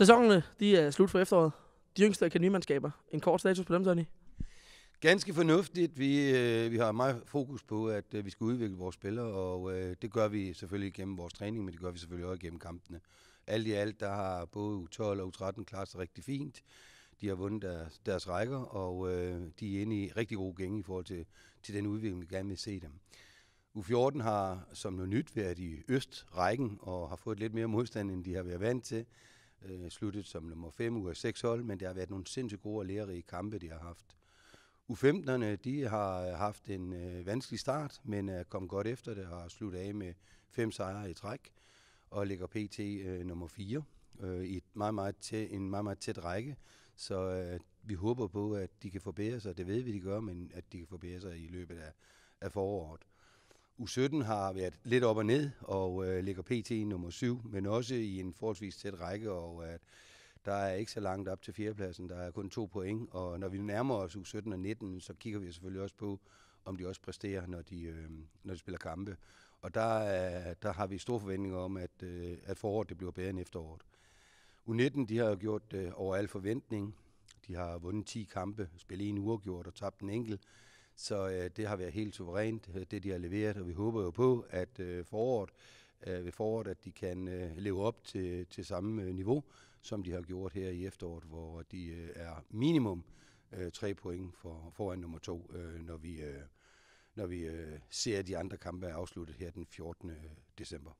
Sæsonerne de er slut for efteråret. De yngste akademimandskaber. En kort status på dem, Tony? Ganske fornuftigt. Vi, øh, vi har meget fokus på, at øh, vi skal udvikle vores spillere, og øh, det gør vi selvfølgelig gennem vores træning, men det gør vi selvfølgelig også gennem kampene. Alt i alt, der har både U12 og U13 klaret sig rigtig fint. De har vundet deres, deres rækker, og øh, de er inde i rigtig gode gænge i forhold til, til den udvikling, vi gerne vil se dem. U14 har som noget nyt været i Øst-rækken og har fået lidt mere modstand, end de har været vant til øh, sluttet som nummer 5 ud af 6 hold, men det har været nogle sindssygt gode og lærerige kampe, de har haft. U15'erne, de har haft en øh, vanskelig start, men er kommet godt efter det og har sluttet af med fem sejre i træk og ligger pt. Øh, nummer 4 øh, i et meget, meget tæ, en meget, meget tæt række. Så øh, vi håber på, at de kan forbedre sig. Det ved vi, de gør, men at de kan forbedre sig i løbet af, af foråret. U17 har været lidt op og ned, og øh, ligger pt. nummer 7, men også i en forholdsvis tæt række, og at øh, der er ikke så langt op til fjerdepladsen, der er kun to point, og når vi nærmer os U17 og 19, så kigger vi selvfølgelig også på, om de også præsterer, når de, øh, når de spiller kampe. Og der, øh, der har vi store forventninger om, at, øh, at foråret det bliver bedre end efteråret. U19 de har gjort øh, over al forventning. De har vundet 10 kampe, spillet en uafgjort og tabt en enkelt. Så øh, det har været helt suverænt, øh, det de har leveret, og vi håber jo på, at øh, foråret, øh, ved foråret, at de kan øh, leve op til, til samme øh, niveau, som de har gjort her i efteråret, hvor de øh, er minimum øh, tre point for, foran nummer to, øh, når vi, øh, når vi øh, ser, at de andre kampe er afsluttet her den 14. Øh, december.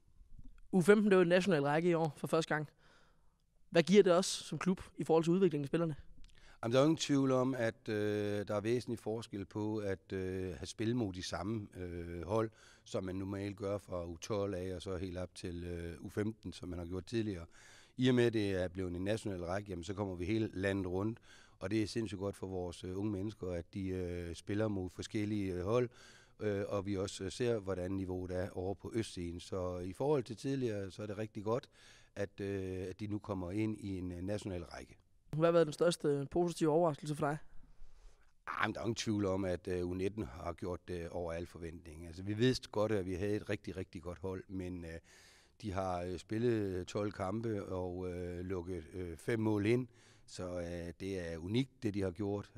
U15 blev en national række i år for første gang. Hvad giver det os som klub i forhold til udviklingen af spillerne? Jamen, der er jo ingen tvivl om, at øh, der er væsentlig forskel på at øh, have spillet mod de samme øh, hold, som man normalt gør fra U12 af og så helt op til øh, U15, som man har gjort tidligere. I og med, at det er blevet en national række, jamen, så kommer vi hele landet rundt, og det er sindssygt godt for vores øh, unge mennesker, at de øh, spiller mod forskellige øh, hold, øh, og vi også øh, ser, hvordan niveauet er over på østsiden. Så øh, i forhold til tidligere, så er det rigtig godt, at, øh, at de nu kommer ind i en øh, national række. Hvad har været den største øh, positive overraskelse for dig? Ah, men der er ingen tvivl om, at øh, U19 har gjort det over al forventning. Altså, vi vidste godt, at vi havde et rigtig, rigtig godt hold, men øh, de har spillet 12 kampe og lukket fem mål ind, så det er unikt, det de har gjort.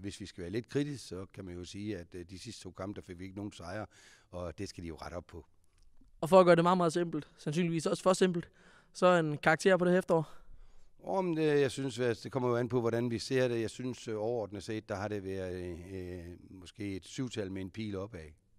hvis vi skal være lidt kritiske, så kan man jo sige, at de sidste to kampe, der fik vi ikke nogen sejre, og det skal de jo rette op på. Og for at gøre det meget, meget simpelt, sandsynligvis også for simpelt, så en karakter på det efterår men det, jeg synes, det kommer jo an på, hvordan vi ser det. Jeg synes øh, overordnet set, der har det været øh, øh, måske et syvtal med en pil opad.